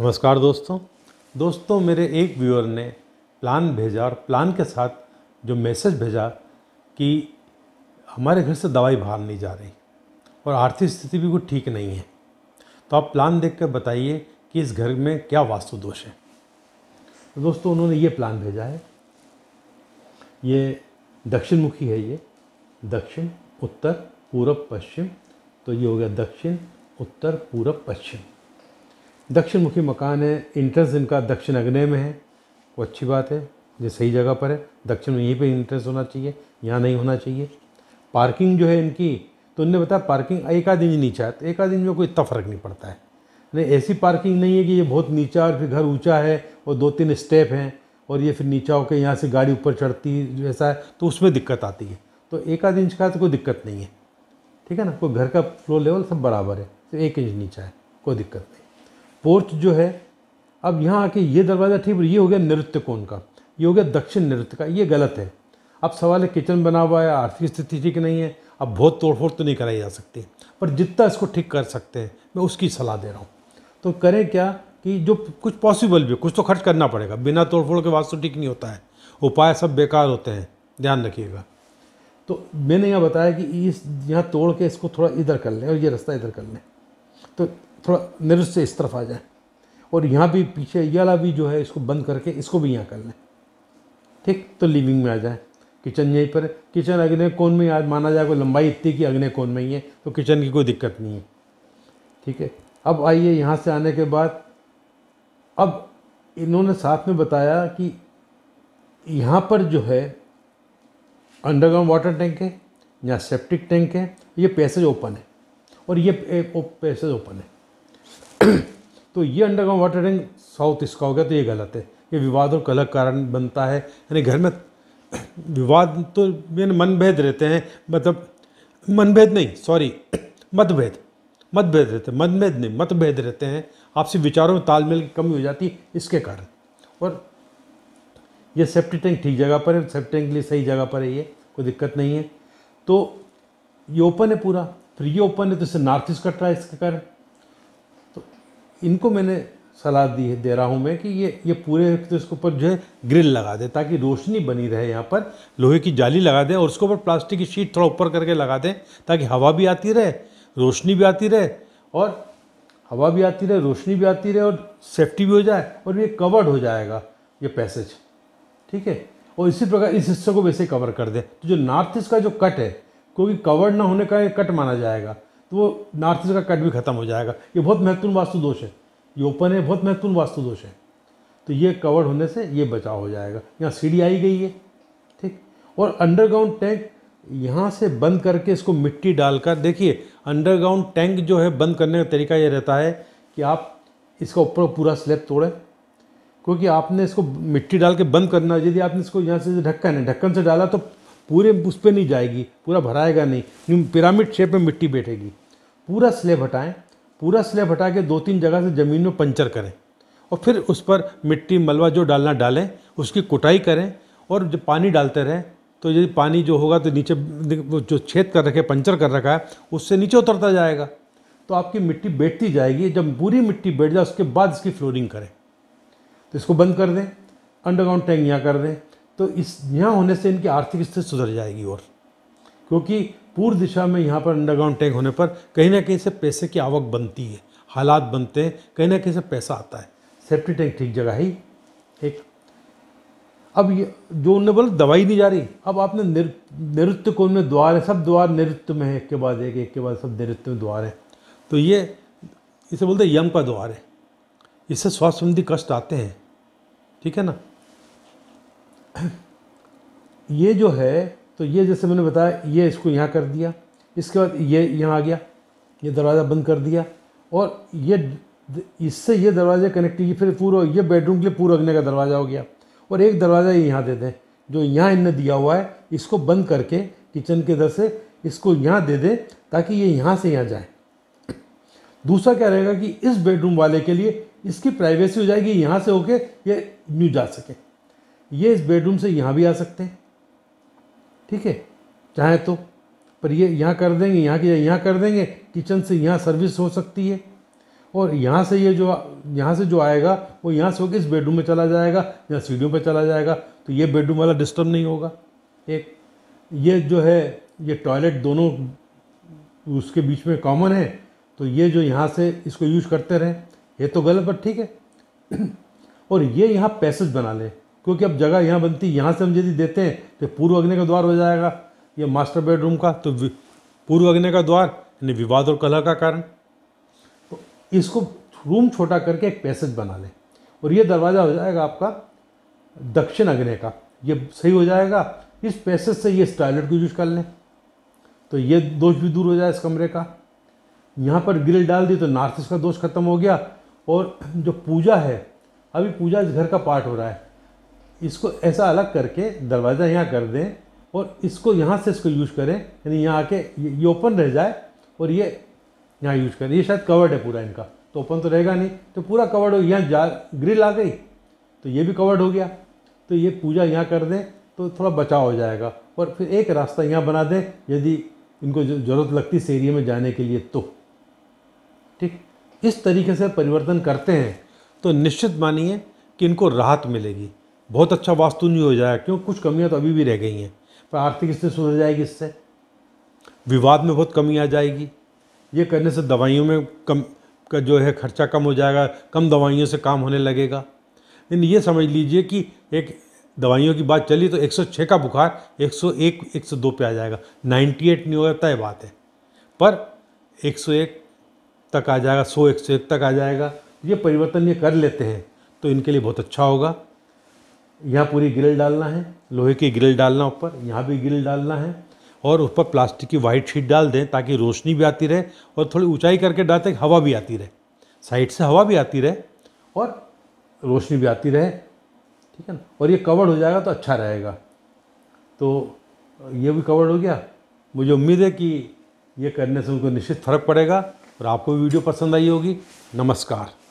नमस्कार दोस्तों दोस्तों मेरे एक व्यूअर ने प्लान भेजा और प्लान के साथ जो मैसेज भेजा कि हमारे घर से दवाई बाहर नहीं जा रही और आर्थिक स्थिति भी कुछ ठीक नहीं है तो आप प्लान देख कर बताइए कि इस घर में क्या वास्तु दोष है तो दोस्तों उन्होंने ये प्लान भेजा है ये दक्षिण मुखी है ये दक्षिण उत्तर पूरब पश्चिम तो ये हो गया दक्षिण उत्तर पूर्व पश्चिम दक्षिण मुखी मकान है इंटरेस्ट इनका दक्षिण अग्नय में है वो अच्छी बात है ये सही जगह पर है दक्षिण में यहीं पर इंटरेस्ट होना चाहिए यहाँ नहीं होना चाहिए पार्किंग जो है इनकी तो उनने बताया पार्किंग एक आध इंच नीचा है तो एक आध इंच में कोई इतना फ़र्क नहीं पड़ता है नहीं ऐसी पार्किंग नहीं है कि ये बहुत नीचा और फिर घर ऊँचा है और दो तीन स्टेप हैं और ये फिर नीचा होकर यहाँ से गाड़ी ऊपर चढ़ती जैसा है तो उसमें दिक्कत आती है तो एक आध इंच का तो कोई दिक्कत नहीं है ठीक है ना कोई घर का फ्लोर लेवल सब बराबर है तो एक इंच नीचा है कोई दिक्कत नहीं पोर्च जो है अब यहाँ आके ये दरवाज़ा ठीक ये हो गया नृत्य कोण का ये हो गया दक्षिण नृत्य का ये गलत है अब सवाल है किचन बना हुआ है आर्थिक स्थिति ठीक नहीं है अब बहुत तोड़फोड़ तो नहीं कराई जा सकती पर जितना इसको ठीक कर सकते हैं मैं उसकी सलाह दे रहा हूँ तो करें क्या कि जो कुछ पॉसिबल भी हो कुछ तो खर्च करना पड़ेगा बिना तोड़फोड़ के वास्तव ठीक नहीं होता है उपाय सब बेकार होते हैं ध्यान रखिएगा तो मैंने यहाँ बताया कि इस यहाँ तोड़ के इसको थोड़ा इधर कर लें और ये रास्ता इधर कर लें तो थोड़ा निरुद्ध से इस तरफ आ जाए और यहाँ भी पीछे ये वाला भी जो है इसको बंद करके इसको भी यहाँ कर लें ठीक तो लिविंग में आ जाए किचन यहीं पर किचन अग्नि कोण में आज माना जाए कोई लंबाई इतनी की अग्नि कोण में ही है तो किचन की कोई दिक्कत नहीं है ठीक है अब आइए यहाँ से आने के बाद अब इन्होंने साथ में बताया कि यहाँ पर जो है अंडरग्राउंड वाटर टैंक है यहाँ सेप्टिक टैंक है ये पैसेज ओपन है और ये पैसेज ओपन है तो ये अंडरग्राउंड वाटर टैंक साउथ इसका हो गया तो ये गलत है ये विवाद और कलह कारण बनता है यानी घर में विवाद तो यानी मनभेद रहते हैं मतलब मनभेद नहीं सॉरी मतभेद मतभेद रहते हैं मतभेद नहीं मतभेद रहते हैं आपसी विचारों में तालमेल की कमी हो जाती है इसके कारण और ये सेफ्टी टैंक ठीक जगह पर है सेफ्टी टैंक के लिए सही जगह पर है ये कोई दिक्कत नहीं है तो ये ओपन है पूरा फिर ये ओपन है तो इससे नॉर्थ ईस्ट कट रहा है इसके कारण इनको मैंने सलाह दी है दे रहा हूँ मैं कि ये ये पूरे तो इसके ऊपर जो है ग्रिल लगा दें ताकि रोशनी बनी रहे यहाँ पर लोहे की जाली लगा दें और उसके ऊपर प्लास्टिक की शीट थोड़ा ऊपर करके लगा दें ताकि हवा भी आती रहे रोशनी भी आती रहे और हवा भी आती रहे रोशनी भी आती रहे और सेफ्टी भी हो जाए और ये कवर्ड हो जाएगा ये पैसेज ठीक है और इसी प्रकार इस हिस्से को वैसे कवर कर दें तो जो नॉर्थ ईस्ट का जो कट है क्योंकि कवर्ड ना होने का कट माना जाएगा तो वो नॉर्थ ईस्ट का कट भी खत्म हो जाएगा ये बहुत महत्वपूर्ण वास्तु दोष है ये ओपन है बहुत महत्वपूर्ण वास्तु दोष है तो ये कवर्ड होने से ये बचाव हो जाएगा यहाँ सीढ़ी आई गई है ठीक और अंडरग्राउंड टैंक यहाँ से बंद करके इसको मिट्टी डालकर देखिए अंडरग्राउंड टैंक जो है बंद करने का तरीका ये रहता है कि आप इसका ऊपर पूरा स्लेब तोड़ें क्योंकि आपने इसको मिट्टी डाल के बंद करना यदि आपने इसको यहाँ से ढक्कन है ढक्कन से डाला तो पूरे उस पर नहीं जाएगी पूरा भराएगा नहीं पिरामिड शेप में मिट्टी बैठेगी पूरा स्लेब हटाएं पूरा स्लेब हटा के दो तीन जगह से ज़मीन में पंचर करें और फिर उस पर मिट्टी मलबा जो डालना डालें उसकी कुटाई करें और जब पानी डालते रहें तो यदि पानी जो होगा तो नीचे जो छेद कर रखे पंचर कर रखा है उससे नीचे उतरता जाएगा तो आपकी मिट्टी बैठती जाएगी जब पूरी मिट्टी बैठ जाए उसके बाद इसकी फ्लोरिंग करें तो इसको बंद कर दें अंडरग्राउंड टैंक यहाँ कर दें तो इस यहाँ होने से इनकी आर्थिक स्थिति सुधर जाएगी और क्योंकि पूर्व दिशा में यहाँ पर अंडरग्राउंड टैंक होने पर कहीं ना कहीं से पैसे की आवक बनती है हालात बनते हैं कहीं ना कहीं से पैसा आता है सेफ्टी टैंक ठीक जगह ही एक अब ये जो उन्होंने बोला दवाई दी जा रही अब आपने नृत्य को उनमें द्वार है सब द्वार नृत्य में है एक के बाद एक एक के बाद सब नृत्य में द्वार है तो ये इसे बोलते हैं यम का द्वार है इससे स्वास्थ्य संबंधी कष्ट आते हैं ठीक है ना ये जो है तो ये जैसे मैंने बताया ये इसको यहाँ कर दिया इसके बाद ये यहाँ आ गया ये दरवाज़ा बंद कर दिया और ये इससे ये दरवाज़ा कनेक्ट फिर पूरा ये बेडरूम के लिए पूरा अगने का दरवाज़ा हो गया और एक दरवाज़ा ये यहाँ दे दें जो यहाँ इनने दिया हुआ है इसको बंद करके किचन के इधर से इसको यहाँ दे दें ताकि ये यहाँ से यहाँ जाए दूसरा क्या रहेगा कि इस बेडरूम वाले के लिए इसकी प्राइवेसी हो जाएगी यहाँ से होके ये न्यू जा सके ये इस बेडरूम से यहाँ भी आ सकते हैं ठीक है चाहे तो पर ये यहाँ कर देंगे यहाँ के यहाँ कर देंगे किचन से यहाँ सर्विस हो सकती है और यहाँ से ये जो यहाँ से जो आएगा वो यहाँ से होकर इस बेडरूम में चला जाएगा या सीढ़ियों पर चला जाएगा तो ये बेडरूम वाला डिस्टर्ब नहीं होगा एक ये जो है ये टॉयलेट दोनों उसके बीच में कॉमन है तो ये जो यहाँ से इसको यूज करते रहें ये तो गलत पर ठीक है और ये यहाँ पैसेज बना लें क्योंकि अब जगह यहाँ बनती यहाँ से हम यदि देते हैं तो पूर्व अग्नि का द्वार हो जाएगा ये मास्टर बेडरूम का तो पूर्व अग्नि का द्वार यानी विवाद और कलह का कारण तो इसको रूम छोटा करके एक पैसेज बना लें और ये दरवाज़ा हो जाएगा आपका दक्षिण अग्नि का ये सही हो जाएगा इस पैसेज से ये टॉयलेट को यूज कर लें तो ये दोष भी दूर हो जाए इस कमरे का यहाँ पर ग्रिल डाल दी तो नार्थ का दोष खत्म हो गया और जो पूजा है अभी पूजा इस घर का पार्ट हो रहा है इसको ऐसा अलग करके दरवाज़ा यहाँ कर दें और इसको यहाँ से इसको यूज़ करें यानी यहाँ आके ये ओपन रह जाए और ये यहाँ यूज़ करें ये शायद कवर्ड है पूरा इनका तो ओपन तो रहेगा नहीं तो पूरा कवर्ड हो यहाँ जा ग्रिल आ गई तो ये भी कवर्ड हो गया तो ये पूजा यहाँ कर दें तो थोड़ा बचाव हो जाएगा और फिर एक रास्ता यहाँ बना दें यदि इनको ज़रूरत लगती इस एरिए में जाने के लिए तो ठीक इस तरीके से परिवर्तन करते हैं तो निश्चित मानिए कि इनको राहत मिलेगी बहुत अच्छा वास्तु नहीं हो जाएगा क्यों कुछ कमियां तो अभी भी रह गई हैं पर आर्थिक स्थिति सुधर जाएगी इससे विवाद में बहुत कमी आ जाएगी ये करने से दवाइयों में कम का जो है खर्चा कम हो जाएगा कम दवाइयों से काम होने लगेगा लेकिन ये समझ लीजिए कि एक दवाइयों की बात चली तो 106 का बुखार 101 102 पे आ जाएगा 98 नहीं होगा तय बात है पर 101 तक आ जाएगा 100 101 तक आ जाएगा ये परिवर्तन ये कर लेते हैं तो इनके लिए बहुत अच्छा होगा यहाँ पूरी ग्रिल डालना है लोहे की ग्रिल डालना ऊपर यहाँ भी ग्रिल डालना है और उस पर प्लास्टिक की वाइट शीट डाल दें ताकि रोशनी भी आती रहे और थोड़ी ऊंचाई करके डालते हैं हवा भी आती रहे साइड से हवा भी आती रहे और रोशनी भी आती रहे ठीक है ना और ये कवर्ड हो जाएगा तो अच्छा रहेगा तो ये भी कवर्ड हो गया मुझे उम्मीद है कि ये करने से उनको निश्चित फ़र्क पड़ेगा और आपको भी वीडियो पसंद आई होगी नमस्कार